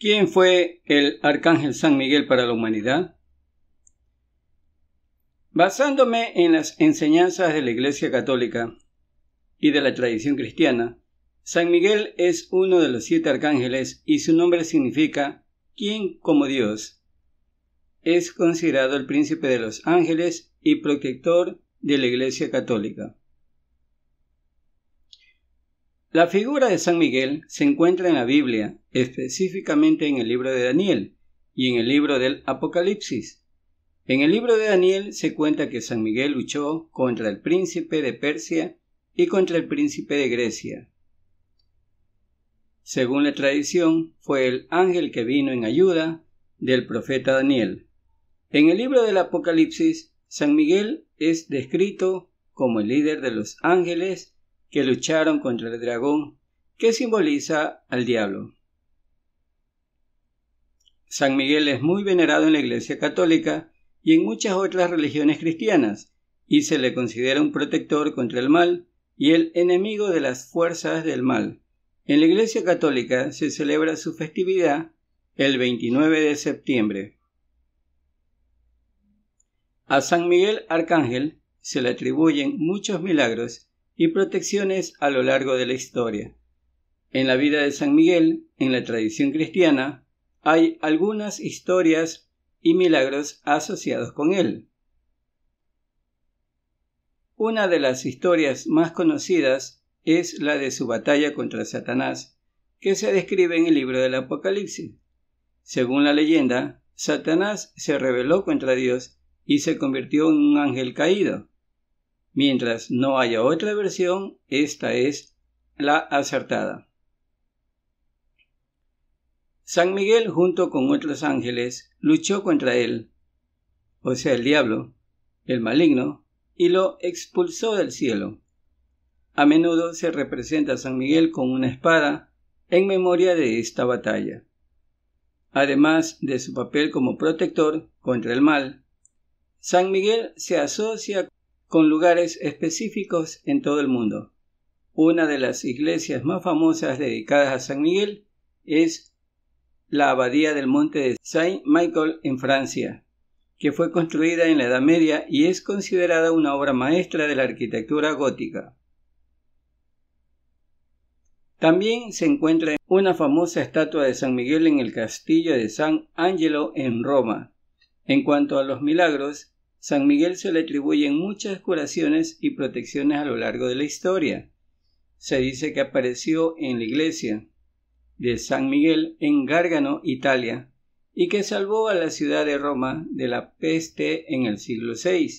¿Quién fue el Arcángel San Miguel para la humanidad? Basándome en las enseñanzas de la Iglesia Católica y de la tradición cristiana, San Miguel es uno de los siete arcángeles y su nombre significa quien como Dios. Es considerado el príncipe de los ángeles y protector de la Iglesia Católica. La figura de San Miguel se encuentra en la Biblia, específicamente en el libro de Daniel y en el libro del Apocalipsis. En el libro de Daniel se cuenta que San Miguel luchó contra el príncipe de Persia y contra el príncipe de Grecia. Según la tradición, fue el ángel que vino en ayuda del profeta Daniel. En el libro del Apocalipsis, San Miguel es descrito como el líder de los ángeles que lucharon contra el dragón que simboliza al diablo. San Miguel es muy venerado en la Iglesia Católica y en muchas otras religiones cristianas, y se le considera un protector contra el mal y el enemigo de las fuerzas del mal. En la Iglesia Católica se celebra su festividad el 29 de septiembre. A San Miguel Arcángel se le atribuyen muchos milagros y protecciones a lo largo de la historia. En la vida de San Miguel, en la tradición cristiana, hay algunas historias y milagros asociados con él. Una de las historias más conocidas es la de su batalla contra Satanás, que se describe en el libro del Apocalipsis. Según la leyenda, Satanás se rebeló contra Dios y se convirtió en un ángel caído. Mientras no haya otra versión, esta es la acertada. San Miguel junto con otros ángeles luchó contra él, o sea, el diablo, el maligno, y lo expulsó del cielo. A menudo se representa a San Miguel con una espada en memoria de esta batalla. Además de su papel como protector contra el mal, San Miguel se asocia con lugares específicos en todo el mundo. Una de las iglesias más famosas dedicadas a San Miguel es la Abadía del Monte de Saint Michael en Francia, que fue construida en la Edad Media y es considerada una obra maestra de la arquitectura gótica. También se encuentra una famosa estatua de San Miguel en el castillo de San Angelo en Roma. En cuanto a los milagros, San Miguel se le atribuyen muchas curaciones y protecciones a lo largo de la historia. Se dice que apareció en la iglesia de San Miguel en Gárgano, Italia, y que salvó a la ciudad de Roma de la peste en el siglo VI.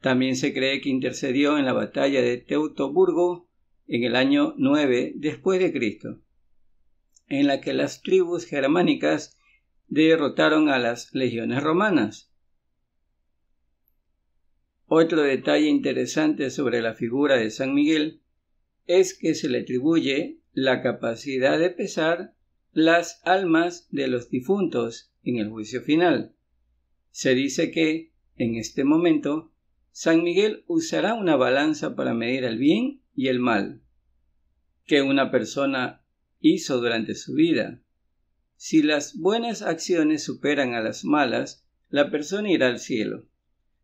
También se cree que intercedió en la batalla de Teutoburgo en el año 9 después de Cristo, en la que las tribus germánicas derrotaron a las legiones romanas. Otro detalle interesante sobre la figura de San Miguel es que se le atribuye la capacidad de pesar las almas de los difuntos en el juicio final. Se dice que, en este momento, San Miguel usará una balanza para medir el bien y el mal que una persona hizo durante su vida. Si las buenas acciones superan a las malas, la persona irá al cielo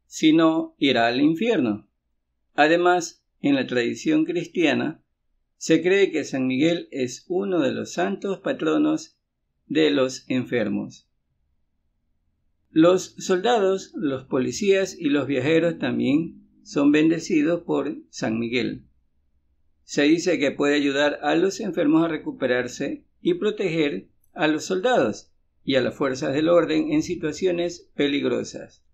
sino irá al infierno. Además, en la tradición cristiana, se cree que San Miguel es uno de los santos patronos de los enfermos. Los soldados, los policías y los viajeros también son bendecidos por San Miguel. Se dice que puede ayudar a los enfermos a recuperarse y proteger a los soldados y a las fuerzas del orden en situaciones peligrosas.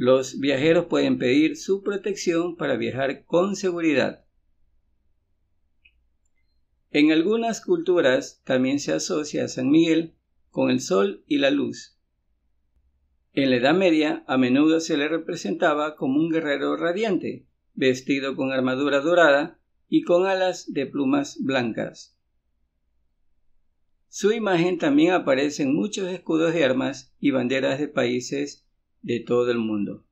Los viajeros pueden pedir su protección para viajar con seguridad. En algunas culturas también se asocia a San Miguel con el sol y la luz. En la Edad Media a menudo se le representaba como un guerrero radiante, vestido con armadura dorada y con alas de plumas blancas. Su imagen también aparece en muchos escudos de armas y banderas de países de todo el mundo.